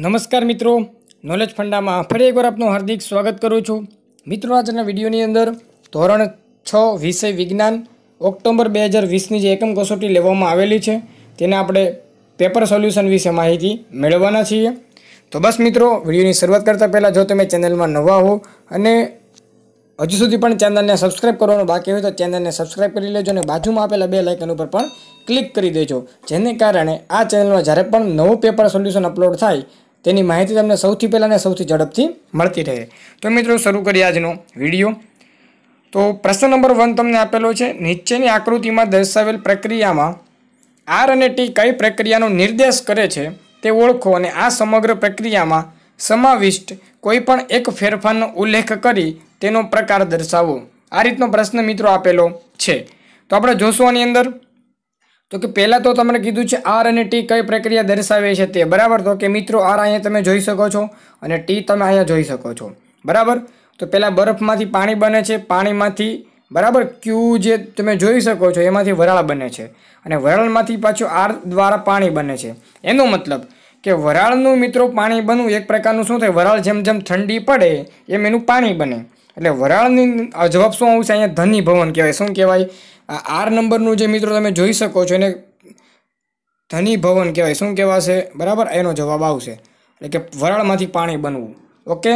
નમસ્કાર મિત્રો નોલેજ ફંડામાં ફરી એકવાર આપનું હાર્દિક સ્વાગત કરું છું મિત્રો આજના વિડીયોની અંદર ધોરણ છ વિષય વિજ્ઞાન ઓક્ટોબર બે હજાર વીસની જે એકમ કસોટી લેવામાં આવેલી છે તેને આપણે પેપર સોલ્યુશન વિશે માહિતી મેળવવાના છીએ તો બસ મિત્રો વિડીયોની શરૂઆત કરતાં પહેલાં જો તમે ચેનલમાં નવા હો અને હજુ સુધી પણ ચેનલને સબસ્ક્રાઇબ કરવાનું બાકી હોય તો ચેનલને સબસ્ક્રાઇબ કરી લેજો અને બાજુમાં આપેલા બે લાઇકન ઉપર પણ ક્લિક કરી દેજો જેને કારણે આ ચેનલમાં જ્યારે પણ નવું પેપર સોલ્યુશન અપલોડ થાય તેની માહિતી તમને સૌથી પહેલાં અને સૌથી ઝડપથી મળતી રહે તો મિત્રો શરૂ કરીએ આજનો વિડીયો તો પ્રશ્ન નંબર વન તમને આપેલો છે નીચેની આકૃતિમાં દર્શાવેલ પ્રક્રિયામાં આર અને ટી કઈ પ્રક્રિયાનો નિર્દેશ કરે છે તે ઓળખો અને આ સમગ્ર પ્રક્રિયામાં સમાવિષ્ટ કોઈપણ એક ફેરફારનો ઉલ્લેખ કરી તેનો પ્રકાર દર્શાવો આ રીતનો પ્રશ્ન મિત્રો આપેલો છે તો આપણે જોશું આની અંદર તો કે પહેલાં તો તમને કીધું છે આર અને ટી કઈ પ્રક્રિયા દર્શાવે છે તે બરાબર તો કે મિત્રો આર અહીંયા તમે જોઈ શકો છો અને ટી તમે અહીંયા જોઈ શકો છો બરાબર તો પહેલાં બરફમાંથી પાણી બને છે પાણીમાંથી બરાબર ક્યુ જે તમે જોઈ શકો છો એમાંથી વરાળ બને છે અને વરાળમાંથી પાછું આર દ્વારા પાણી બને છે એનો મતલબ કે વરાળનું મિત્રો પાણી બનવું એક પ્રકારનું શું થાય વરાળ જેમ જેમ ઠંડી પડે એમ એનું પાણી બને એટલે વરાળની જવાબ શું આવશે અહીંયા ધની ભવન કહેવાય શું કહેવાય આર નંબરનું જે મિત્રો તમે જોઈ શકો છો એને ધની ભવન કહેવાય શું કહેવાશે બરાબર એનો જવાબ આવશે એટલે કે વરાળમાંથી પાણી બનવું ઓકે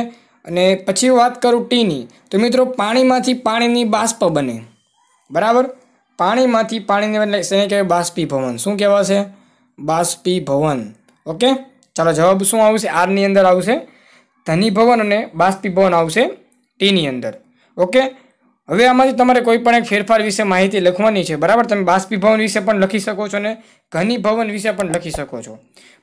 અને પછી વાત કરું ટીની તો મિત્રો પાણીમાંથી પાણીની બાષ્પ બને બરાબર પાણીમાંથી પાણીની એટલે એને કહેવાય બાષ્પીભવન શું કહેવાશે બાષ્પી ભવન ઓકે ચાલો જવાબ શું આવશે આરની અંદર આવશે ધનીભવન અને બાષ્પીભવન આવશે ટીની અંદર ઓકે હવે આમાંથી તમારે કોઈ પણ એક ફેરફાર વિશે માહિતી લખવાની છે બરાબર તમે બાષ્પીભવન વિશે પણ લખી શકો છો ને ઘનીભવન વિશે પણ લખી શકો છો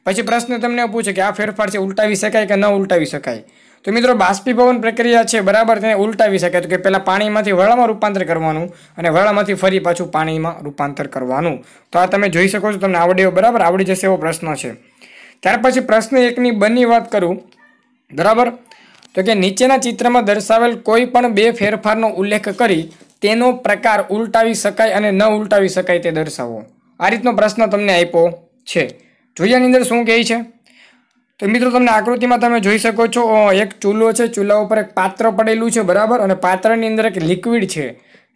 પછી પ્રશ્ન તમને પૂછે કે આ ફેરફાર છે ઉલટાવી શકાય કે ન ઉલટાવી શકાય તો મિત્રો બાષ્પીભવન પ્રક્રિયા છે બરાબર તેને ઉલટાવી શકાય તો કે પહેલાં પાણીમાંથી વળામાં રૂપાંતર કરવાનું અને વળામાંથી ફરી પાછું પાણીમાં રૂપાંતર કરવાનું તો આ તમે જોઈ શકો છો તમને આવડે બરાબર આવડી જશે એવો પ્રશ્ન છે ત્યાર પછી પ્રશ્ન એકની બંની વાત કરું બરાબર તો કે નીચેના ચિત્રમાં દર્શાવેલ કોઈ પણ બે ફેરફારનો ઉલ્લેખ કરી તેનો પ્રકાર ઉલટાવી શકાય અને ન ઉલટાવી શકાય તે દર્શાવો આ રીતનો પ્રશ્ન તમને આપ્યો છે જોઈએ આની અંદર શું કહે છે તો મિત્રો તમને આકૃતિમાં તમે જોઈ શકો છો એક ચૂલો છે ચૂલા ઉપર એક પાત્ર પડેલું છે બરાબર અને પાત્રની અંદર એક લિક્વિડ છે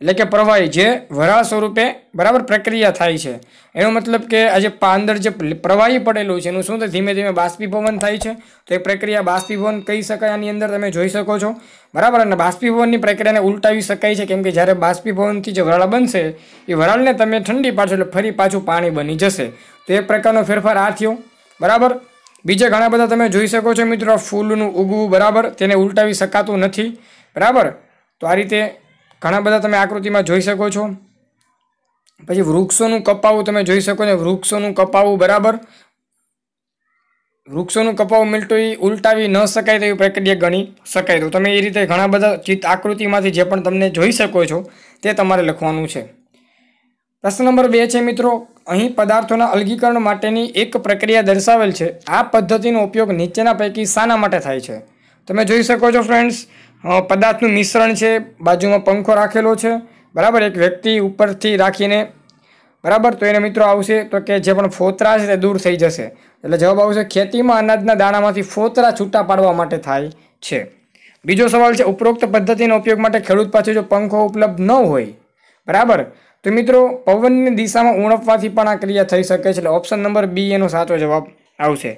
એટલે કે પ્રવાહી જે વરાળ સ્વરૂપે બરાબર પ્રક્રિયા થાય છે એનો મતલબ કે આજે જે અંદર જે પ્રવાહી પડેલું છે એનું શું થાય ધીમે ધીમે બાષ્પીભવન થાય છે તો એ પ્રક્રિયા બાષ્પીભવન કહી શકાય આની અંદર તમે જોઈ શકો છો બરાબર અને બાષ્પીભવનની પ્રક્રિયાને ઉલટાવી શકાય છે કેમ કે જ્યારે બાષ્પીભવનથી જે વરાળ બનશે એ વરાળને તમે ઠંડી પાડશો એટલે ફરી પાછું પાણી બની જશે તો એક પ્રકારનો ફેરફાર આ થયો બરાબર બીજા ઘણા બધા તમે જોઈ શકો છો મિત્રો ફૂલનું ઉગવું બરાબર તેને ઉલટાવી શકાતું નથી બરાબર તો આ રીતે ઘણા બધા તમે આકૃતિમાં જોઈ શકો છો પછી વૃક્ષોનું કપાવું તમે જોઈ શકો છો વૃક્ષોનું કપાવું બરાબર વૃક્ષોનું કપાવું મિલટું ઉલટાવી ન શકાય તેવી પ્રક્રિયા ગણી શકાય તો તમે એ રીતે ઘણા બધા ચિત્ત આકૃતિમાંથી જે પણ તમને જોઈ શકો છો તે તમારે લખવાનું છે પ્રશ્ન નંબર બે છે મિત્રો અહીં પદાર્થોના અલગીકરણ માટેની એક પ્રક્રિયા દર્શાવેલ છે આ પદ્ધતિનો ઉપયોગ નીચેના પૈકી શાના માટે થાય છે તમે જોઈ શકો છો ફ્રેન્ડ્સ પદાર્થનું મિશ્રણ છે બાજુમાં પંખો રાખેલો છે બરાબર એક વ્યક્તિ ઉપરથી રાખીને બરાબર તો એને મિત્રો આવશે તો કે જે પણ ફોતરા છે તે દૂર થઈ જશે એટલે જવાબ આવશે ખેતીમાં અનાજના દાણામાંથી ફોતરા છૂટા પાડવા માટે થાય છે બીજો સવાલ છે ઉપરોક્ત પદ્ધતિનો ઉપયોગ માટે ખેડૂત પાસે જો પંખો ઉપલબ્ધ ન હોય બરાબર તો મિત્રો પવનની દિશામાં ઉણપવાથી પણ આ ક્રિયા થઈ શકે છે એટલે ઓપ્શન નંબર બી એનો સાચો જવાબ આવશે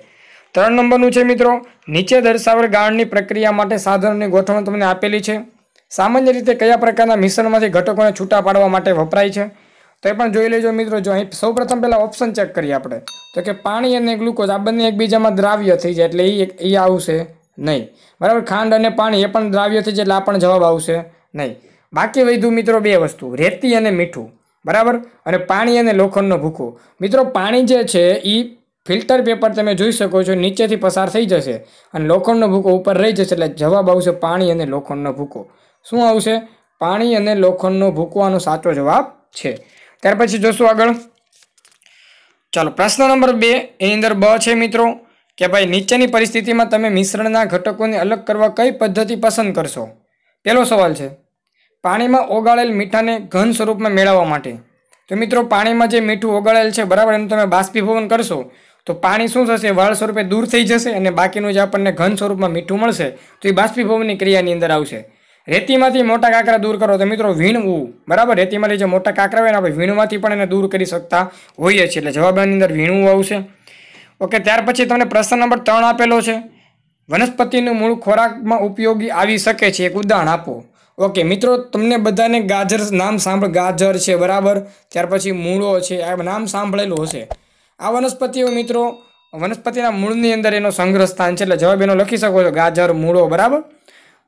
ત્રણ નંબરનું છે મિત્રો નીચે દર્શાવેલ ગાળની પ્રક્રિયા માટે સાધનોની ગોઠવણ તમને આપેલી છે સામાન્ય રીતે કયા પ્રકારના મિશ્રણમાંથી ઘટકોને છૂટા પાડવા માટે વપરાય છે તો એ પણ જોઈ લેજો મિત્રો જો અહીં સૌપ્રથમ પહેલાં ઓપ્શન ચેક કરીએ આપણે તો કે પાણી અને ગ્લુકોઝ આ બંને એકબીજામાં દ્રાવ્ય થઈ જાય એટલે એ એ આવશે નહીં બરાબર ખાંડ અને પાણી એ પણ દ્રાવ્ય થઈ જાય એટલે આ પણ જવાબ આવશે નહીં બાકી વૈધું મિત્રો બે વસ્તુ રેતી અને મીઠું બરાબર અને પાણી અને લોખંડનો ભૂકો મિત્રો પાણી જે છે એ ફિલ્ટર પેપર તમે જોઈ શકો છો નીચેથી પસાર થઈ જશે અને લોખંડનો ભૂકો ઉપર રહી જશે એટલે જવાબ આવશે પાણી અને લોખંડનો ભૂકો શું આવશે પાણી અને લોખંડનો ભૂકો આનો સાચો જવાબ છે ત્યાર પછી જોશું આગળ ચાલો પ્રશ્ન નંબર બે એની અંદર બ છે મિત્રો કે ભાઈ નીચેની પરિસ્થિતિમાં તમે મિશ્રણના ઘટકોને અલગ કરવા કઈ પદ્ધતિ પસંદ કરશો પહેલો સવાલ છે પાણીમાં ઓગાળેલ મીઠાને ઘન સ્વરૂપમાં મેળવવા માટે તો મિત્રો પાણીમાં જે મીઠું ઓગાળેલ છે બરાબર એનું તમે બાષ્પીભવન કરશો તો પાણી શું થશે વાળ સ્વરૂપે દૂર થઈ જશે અને બાકીનું જે આપણને ઘન સ્વરૂપમાં મીઠું મળશે તો એ બાષ્પીભવનની ક્રિયાની અંદર આવશે રેતીમાંથી મોટા કાંકરા દૂર કરો તો મિત્રો વીણવું બરાબર રેતીમાંથી જે મોટા કાંકરા હોય ને આપણે વીણમાંથી પણ એને દૂર કરી શકતા હોઈએ છીએ એટલે જવાબ અંદર વીણવું આવશે ઓકે ત્યાર પછી તમને પ્રશ્ન નંબર ત્રણ આપેલો છે વનસ્પતિનું મૂળ ખોરાકમાં ઉપયોગી આવી શકે છે એક ઉદાહરણ આપો ઓકે મિત્રો તમને બધાને ગાજર નામ સાંભળ ગાજર છે બરાબર ત્યાર પછી મૂળો છે આ નામ સાંભળેલું હશે આ વનસ્પતિઓ મિત્રો વનસ્પતિના મૂળની અંદર એનો સંગ્રહ સ્થાન છે એટલે જવાબ એનો લખી શકો છો ગાજર મૂળો બરાબર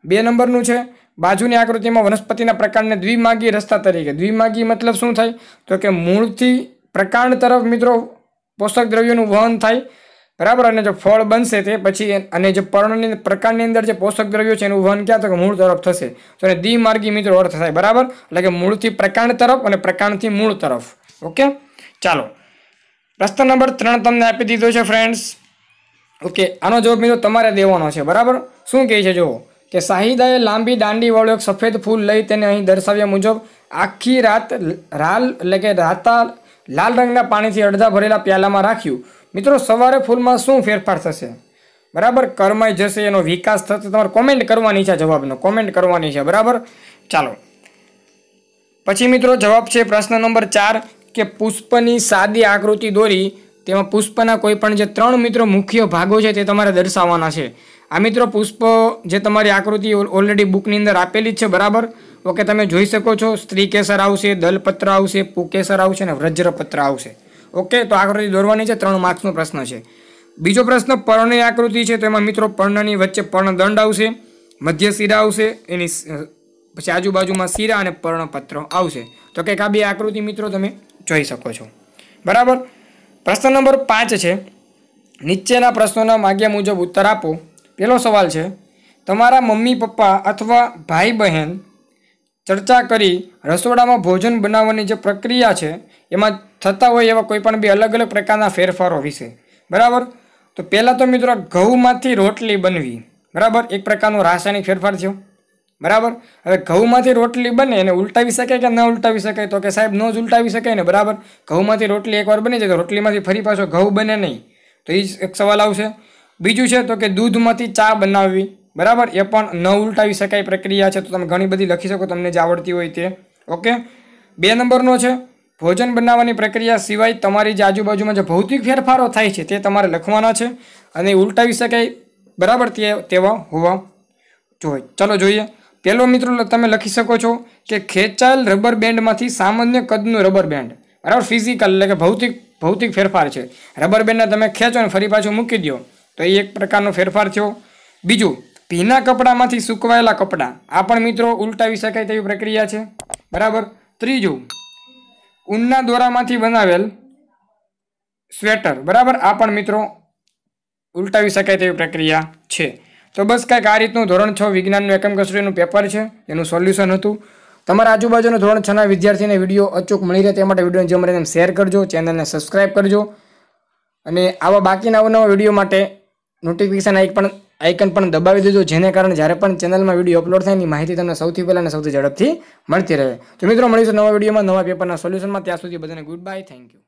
બે નંબરનું છે બાજુની આકૃતિમાં વનસ્પતિના પ્રકારને દ્વિમાગી રસ્તા તરીકે દ્વિમાગી મતલબ શું થાય તો કે મૂળથી પ્રકાંડ તરફ મિત્રો પોષક દ્રવ્યોનું વહન થાય બરાબર અને જો ફળ બનશે તે પછી અને જે પર્ણની પ્રકારની અંદર જે પોષક દ્રવ્યો છે એનું વહન ક્યાં તો કે મૂળ તરફ થશે તો એને દ્વિમાર્ગી મિત્રો અર્થ થાય બરાબર એટલે કે મૂળથી પ્રકાંડ તરફ અને પ્રકાંડથી મૂળ તરફ ઓકે ચાલો પ્રશ્ન નંબર ત્રણ તમને આપી દીધો છે ફ્રેન્ડ્સ ઓકે આનો જવાબ મિત્રો તમારે દેવાનો છે બરાબર શું કહે છે જુઓ કે શાહિદાએ લાંબી દાંડીવાળું એક સફેદ ફૂલ લઈ તેને અહીં દર્શાવ્યા મુજબ આખી રાત રાલ એટલે કે રાતા લાલ રંગના પાણીથી અડધા ભરેલા પ્યાલામાં રાખ્યું મિત્રો સવારે ફૂલમાં શું ફેરફાર થશે બરાબર કર્મય જશે એનો વિકાસ થશે તમારે કોમેન્ટ કરવાની છે જવાબનો કોમેન્ટ કરવાની છે બરાબર ચાલો પછી મિત્રો જવાબ છે પ્રશ્ન નંબર ચાર કે પુષ્પની સાદી આકૃતિ દોરી તેમાં પુષ્પના કોઈ પણ જે ત્રણ મિત્રો મુખ્ય ભાગો છે તે તમારે દર્શાવવાના છે આ મિત્રો પુષ્પ જે તમારી આકૃતિ ઓલરેડી બુકની અંદર આપેલી જ છે બરાબર ઓકે તમે જોઈ શકો છો સ્ત્રી કેસર આવશે દલપત્ર આવશે પુકેસર આવશે અને વ્રજ્રપત્ર આવશે ઓકે તો આકૃતિ દોરવાની છે ત્રણ માર્ક્સનો પ્રશ્ન છે બીજો પ્રશ્ન પર્ણની આકૃતિ છે તેમાં મિત્રો પર્ણની વચ્ચે પર્ણદંડ આવશે મધ્ય શિરા આવશે એની પછી આજુબાજુમાં શિરા અને પર્ણપત્ર આવશે તો કે આ બે આકૃતિ મિત્રો તમે જોઈ શકો છો બરાબર પ્રશ્ન નંબર પાંચ છે નીચેના પ્રશ્નોના માગ્યા મુજબ ઉત્તર આપો પહેલો સવાલ છે તમારા મમ્મી પપ્પા અથવા ભાઈ બહેન ચર્ચા કરી રસોડામાં ભોજન બનાવવાની જે પ્રક્રિયા છે એમાં થતા હોય એવા કોઈપણ બે અલગ અલગ પ્રકારના ફેરફારો વિશે બરાબર તો પહેલાં તો મિત્રો ઘઉંમાંથી રોટલી બનવી બરાબર એક પ્રકારનો રાસાયણિક ફેરફાર થયો બરાબર હવે ઘઉંમાંથી રોટલી બને એને ઉલટાવી શકાય કે ન ઉલટાવી શકાય તો કે સાહેબ ન જ ઉલટાવી શકાય ને બરાબર ઘઉંમાંથી રોટલી એકવાર બની જાય તો રોટલીમાંથી ફરી પાછો ઘઉં બને નહીં તો એ જ એક સવાલ આવશે બીજું છે તો કે દૂધમાંથી ચા બનાવવી બરાબર એ પણ ન ઉલટાવી શકાય પ્રક્રિયા છે તો તમે ઘણી બધી લખી શકો તમને જે આવડતી હોય તે ઓકે બે નંબરનો છે ભોજન બનાવવાની પ્રક્રિયા સિવાય તમારી જે આજુબાજુમાં જે ભૌતિક ફેરફારો થાય છે તે તમારે લખવાના છે અને ઉલટાવી શકાય બરાબર તે તેવા હોવા જોઈએ ચલો જોઈએ પહેલો મિત્રો તમે લખી શકો છો કે ખેંચાયેલ રબર બેન્ડમાંથી સામાન્ય કદનું રબર બેન્ડ બરાબર ફિઝિકલ એટલે કે ભૌતિક ભૌતિક ફેરફાર છે રબર બેન્ડને તમે ખેંચો અને ફરી પાછું મૂકી દો તો એ એક પ્રકારનો ફેરફાર થયો બીજું ભીના કપડામાંથી સુકવાયેલા કપડાં આ પણ મિત્રો ઉલટાવી શકાય તેવી પ્રક્રિયા છે બરાબર ત્રીજું ઊનના દોરામાંથી બનાવેલ સ્વેટર બરાબર આ પણ મિત્રો ઉલટાવી શકાય તેવી પ્રક્રિયા છે તો બસ કંઈક આ રીતનું ધોરણ છ વિજ્ઞાનનું એકમ કસોટીનું પેપર છે એનું સોલ્યુશન હતું તમારા આજુબાજુનું ધોરણ છના વિદ્યાર્થીને વિડીયો અચૂક મળી રહે તે માટે વિડીયોને જેમ રહીને શેર કરજો ચેનલને સબસ્ક્રાઈબ કરજો અને આવા બાકીના નવા વિડીયો માટે નોટિફિકેશન આઈક પણ આઇકન પણ દબાવી દેજો જેને કારણે જ્યારે પણ ચેનલમાં વિડીયો અપલોડ થાય એની માહિતી તમને સૌથી પહેલાં અને સૌથી ઝડપથી મળતી રહે તો મિત્રો મળીશું નવા વિડીયોમાં નવા પેપરના સોલ્યુશનમાં ત્યાં સુધી બધાને ગુડ બાય થેન્ક યુ